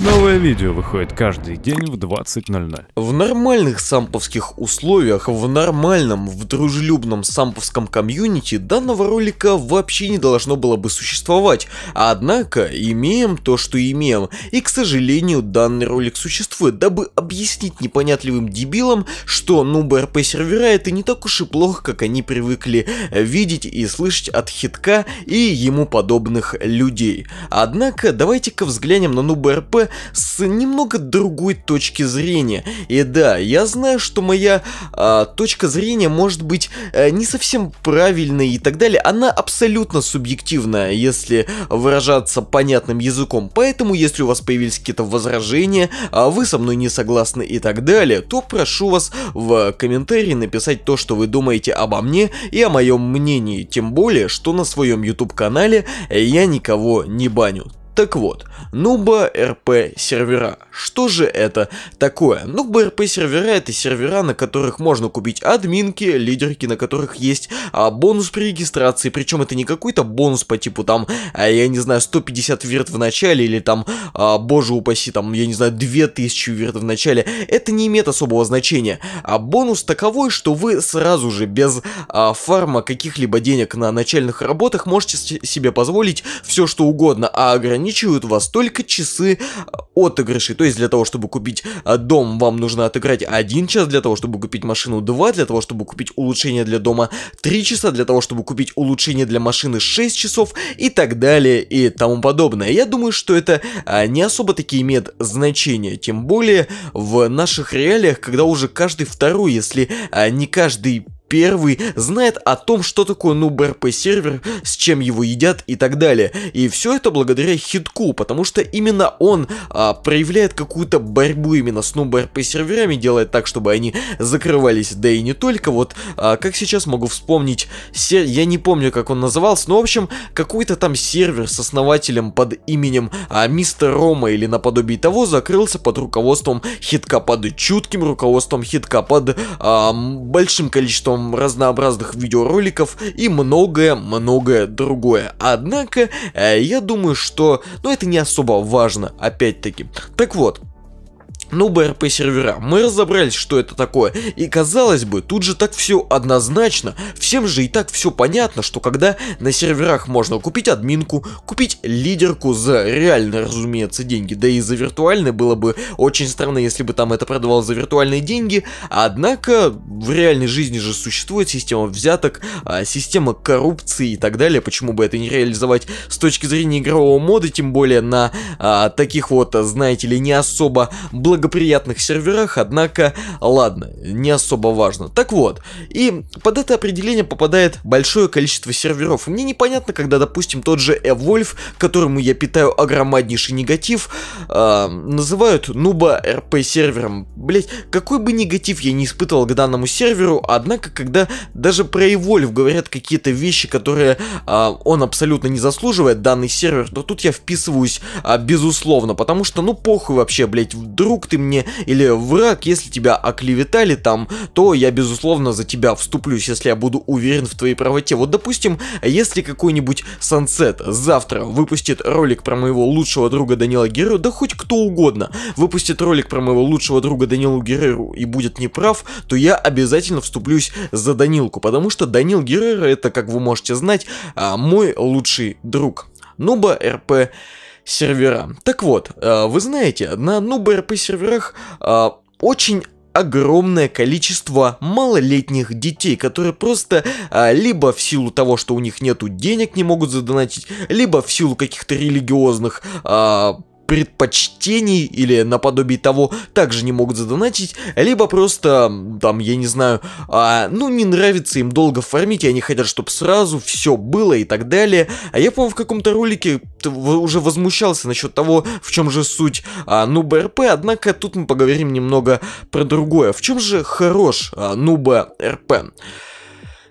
Новое видео выходит каждый день в 20.00. В нормальных самповских условиях, в нормальном, в дружелюбном самповском комьюнити данного ролика вообще не должно было бы существовать. Однако, имеем то, что имеем. И, к сожалению, данный ролик существует, дабы объяснить непонятливым дебилам, что нубы РП сервера это не так уж и плохо, как они привыкли видеть и слышать от хитка и ему подобных людей. Однако, давайте-ка взглянем на нубы РП с немного другой точки зрения. И да, я знаю, что моя а, точка зрения может быть а, не совсем правильной и так далее. Она абсолютно субъективная, если выражаться понятным языком. Поэтому, если у вас появились какие-то возражения, а вы со мной не согласны и так далее, то прошу вас в комментарии написать то, что вы думаете обо мне и о моем мнении. Тем более, что на своем YouTube-канале я никого не баню. Так вот, Нуба РП сервера. Что же это такое? Нуба РП сервера это сервера, на которых можно купить админки, лидерки, на которых есть а, бонус при регистрации. Причем это не какой-то бонус по типу там, а, я не знаю, 150 верт в начале или там, а, боже упаси, там, я не знаю, 2000 верт в начале. Это не имеет особого значения. А бонус таковой, что вы сразу же без а, фарма каких-либо денег на начальных работах можете себе позволить все что угодно, а ограничивают вас только часы э, отыгрышей. То есть для того, чтобы купить э, дом, вам нужно отыграть 1 час, для того, чтобы купить машину 2, для того, чтобы купить улучшение для дома 3 часа, для того, чтобы купить улучшение для машины 6 часов и так далее и тому подобное. Я думаю, что это э, не особо-таки имеет значение, тем более в наших реалиях, когда уже каждый второй, если не каждый первый знает о том, что такое нуб РП сервер, с чем его едят и так далее. И все это благодаря хитку, потому что именно он а, проявляет какую-то борьбу именно с нуб РП серверами, делает так, чтобы они закрывались, да и не только. Вот а, как сейчас могу вспомнить, сер... я не помню, как он назывался, но в общем, какой-то там сервер с основателем под именем а, Мистер Рома или наподобие того закрылся под руководством хитка, под чутким руководством хитка, под а, большим количеством разнообразных видеороликов и многое-многое другое. Однако, э, я думаю, что, ну, это не особо важно, опять-таки. Так вот, ну, БРП сервера. Мы разобрались, что это такое. И казалось бы, тут же так все однозначно. Всем же и так все понятно, что когда на серверах можно купить админку, купить лидерку за реально, разумеется, деньги, да и за виртуальные было бы очень странно, если бы там это продавалось за виртуальные деньги. Однако в реальной жизни же существует система взяток, а, система коррупции и так далее. Почему бы это не реализовать с точки зрения игрового мода, тем более на а, таких вот, знаете ли, не особо благо неблагоприятных серверах, однако, ладно, не особо важно. Так вот, и под это определение попадает большое количество серверов. Мне непонятно, когда, допустим, тот же Evolve, которому я питаю огромнейший негатив, э, называют нуба РП сервером. Блять, какой бы негатив я не испытывал к данному серверу, однако, когда даже про Evolve говорят какие-то вещи, которые э, он абсолютно не заслуживает, данный сервер, то тут я вписываюсь э, безусловно, потому что, ну, похуй вообще, блять, вдруг друг ты мне или враг, если тебя оклеветали там, то я безусловно за тебя вступлюсь, если я буду уверен в твоей правоте. Вот допустим, если какой-нибудь Сансет завтра выпустит ролик про моего лучшего друга Данила Герою, да хоть кто угодно, выпустит ролик про моего лучшего друга Данилу Гереру и будет неправ, то я обязательно вступлюсь за Данилку, потому что Данил Герера это, как вы можете знать, а, мой лучший друг. Нуба РП сервера. Так вот, э, вы знаете, на NoobRP серверах э, очень огромное количество малолетних детей, которые просто а, либо в силу того, что у них нету денег, не могут задонатить, либо в силу каких-то религиозных а, предпочтений или наподобие того также не могут задонатить, либо просто, там, я не знаю, а, ну, не нравится им долго фармить, и они хотят, чтобы сразу все было и так далее. А я, по-моему, в каком-то ролике уже возмущался насчет того, в чем же суть а, нуба РП, однако тут мы поговорим немного про другое. В чем же хорош а, нуба РП?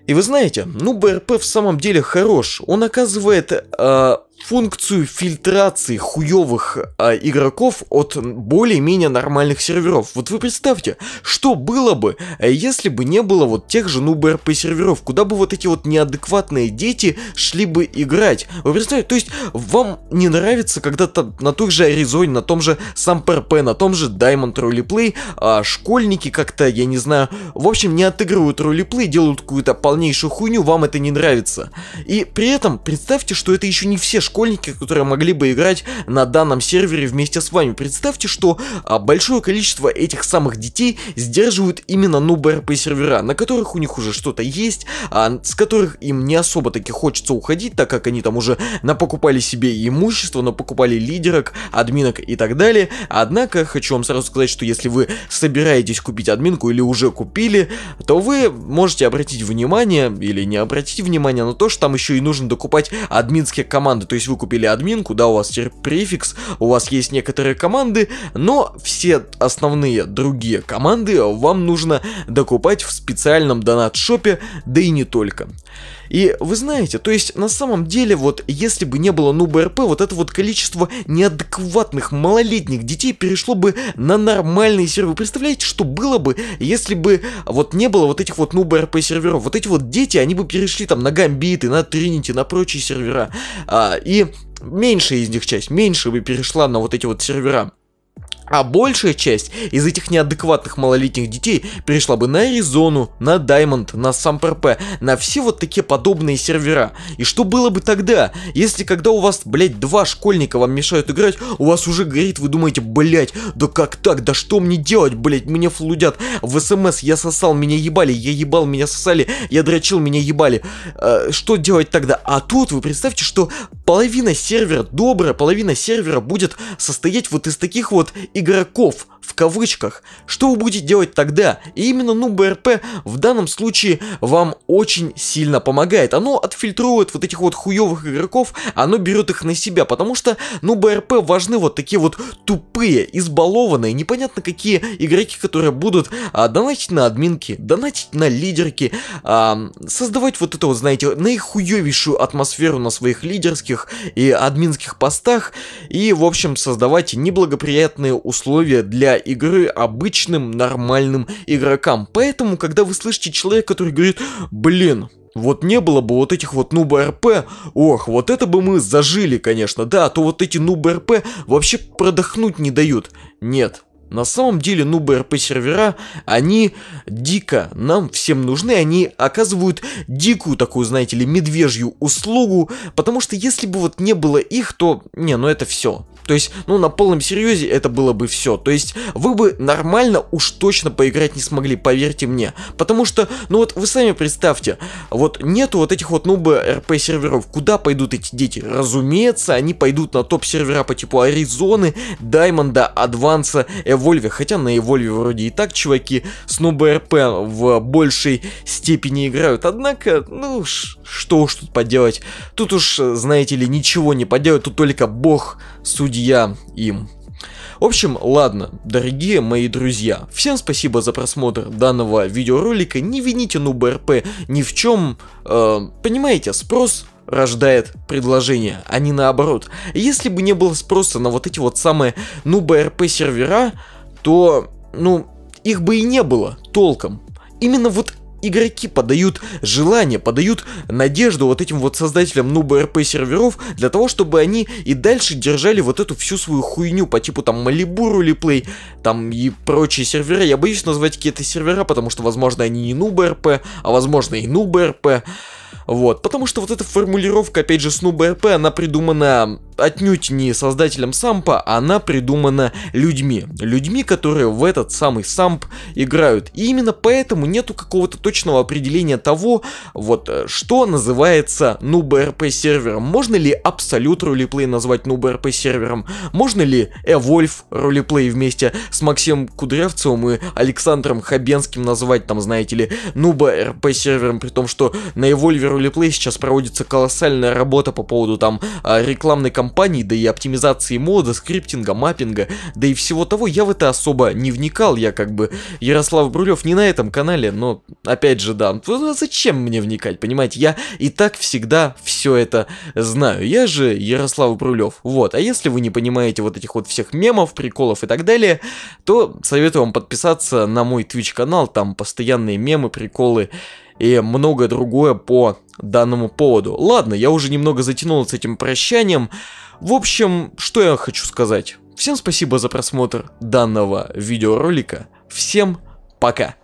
И вы знаете, ну БРП в самом деле хорош. Он оказывает э, функцию фильтрации хуевых а, игроков от более-менее нормальных серверов. Вот вы представьте, что было бы, э, если бы не было вот тех же нубы РП серверов, куда бы вот эти вот неадекватные дети шли бы играть. Вы представляете, то есть вам не нравится, когда -то на той же Аризоне, на том же Самперпе, на том же Diamond Roleplay, а школьники как-то, я не знаю, в общем, не отыгрывают ролеплей, делают какую-то полнейшую хуйню, вам это не нравится. И при этом представьте, что это еще не все школьники школьники, которые могли бы играть на данном сервере вместе с вами. Представьте, что а, большое количество этих самых детей сдерживают именно нубы РП сервера, на которых у них уже что-то есть, а, с которых им не особо таки хочется уходить, так как они там уже напокупали себе имущество, напокупали лидерок, админок и так далее. Однако, хочу вам сразу сказать, что если вы собираетесь купить админку или уже купили, то вы можете обратить внимание или не обратить внимание на то, что там еще и нужно докупать админские команды, то есть есть вы купили админку, да, у вас теперь префикс, у вас есть некоторые команды, но все основные другие команды вам нужно докупать в специальном донат-шопе, да и не только. И вы знаете, то есть на самом деле вот если бы не было нуба РП, вот это вот количество неадекватных малолетних детей перешло бы на нормальные серверы. Представляете, что было бы, если бы вот не было вот этих вот нуба РП серверов? Вот эти вот дети, они бы перешли там на Гамбиты, на Тринити, на прочие сервера. А, и меньшая из них часть, меньше бы перешла на вот эти вот сервера. А большая часть из этих неадекватных малолетних детей перешла бы на Аризону, на Даймонд, на СамПРП, на все вот такие подобные сервера. И что было бы тогда, если когда у вас, блядь, два школьника вам мешают играть, у вас уже горит, вы думаете, блядь, да как так, да что мне делать, блядь, меня флудят, в СМС эм я сосал, меня ебали, я ебал, меня сосали, я дрочил, меня ебали. Э, что делать тогда? А тут вы представьте, что половина сервера добрая, половина сервера будет состоять вот из таких вот игроков, в кавычках. Что вы будете делать тогда? И именно ну БРП в данном случае вам очень сильно помогает. Оно отфильтровывает вот этих вот хуёвых игроков, оно берет их на себя, потому что ну БРП важны вот такие вот тупые, избалованные, непонятно какие игроки, которые будут а, донатить на админки, донатить на лидерки, а, создавать вот это вот, знаете, наихуевейшую атмосферу на своих лидерских и админских постах и, в общем, создавать неблагоприятные условия для игры обычным нормальным игрокам. Поэтому, когда вы слышите человека, который говорит, блин, вот не было бы вот этих вот нубы РП, ох, вот это бы мы зажили, конечно, да, а то вот эти нубы РП вообще продохнуть не дают. Нет, на самом деле нубы РП сервера, они дико нам всем нужны, они оказывают дикую такую, знаете ли, медвежью услугу, потому что если бы вот не было их, то, не, ну это все. То есть, ну, на полном серьезе это было бы все. То есть, вы бы нормально уж точно поиграть не смогли, поверьте мне. Потому что, ну вот, вы сами представьте, вот нету вот этих вот нубы РП серверов. Куда пойдут эти дети? Разумеется, они пойдут на топ сервера по типу Аризоны, Даймонда, Адванса, Эвольве. Хотя на Эвольве вроде и так чуваки с нубы РП в большей степени играют. Однако, ну, что уж тут поделать. Тут уж, знаете ли, ничего не поделать, тут только бог судит судья им. В общем, ладно, дорогие мои друзья, всем спасибо за просмотр данного видеоролика, не вините НУБРП ни в чем, э, понимаете, спрос рождает предложение, а не наоборот. Если бы не было спроса на вот эти вот самые нубрп сервера, то, ну, их бы и не было толком. Именно вот игроки подают желание, подают надежду вот этим вот создателям нубы РП серверов для того, чтобы они и дальше держали вот эту всю свою хуйню по типу там Малибуру Реплей, там и прочие сервера. Я боюсь назвать какие-то сервера, потому что, возможно, они не нубы РП, а возможно и нубы РП. Вот, потому что вот эта формулировка, опять же, Снуба она придумана отнюдь не создателем сампа, она придумана людьми. Людьми, которые в этот самый самп играют. И именно поэтому нету какого-то точного определения того, вот, э, что называется Нуба сервером. Можно ли Абсолют Ролеплей назвать Нуба сервером? Можно ли Эвольф Ролеплей вместе с Максимом Кудрявцевым и Александром Хабенским назвать, там, знаете ли, Нуба сервером, при том, что на Эвольве River Replay сейчас проводится колоссальная работа по поводу там а, рекламной кампании, да и оптимизации мода, скриптинга, маппинга, да и всего того, я в это особо не вникал, я как бы Ярослав Брулев не на этом канале, но опять же, да, ну, ну, зачем мне вникать, понимаете, я и так всегда все это знаю, я же Ярослав Брулев, вот, а если вы не понимаете вот этих вот всех мемов, приколов и так далее, то советую вам подписаться на мой Twitch канал, там постоянные мемы, приколы, и многое другое по данному поводу. Ладно, я уже немного затянул с этим прощанием. В общем, что я хочу сказать. Всем спасибо за просмотр данного видеоролика. Всем пока!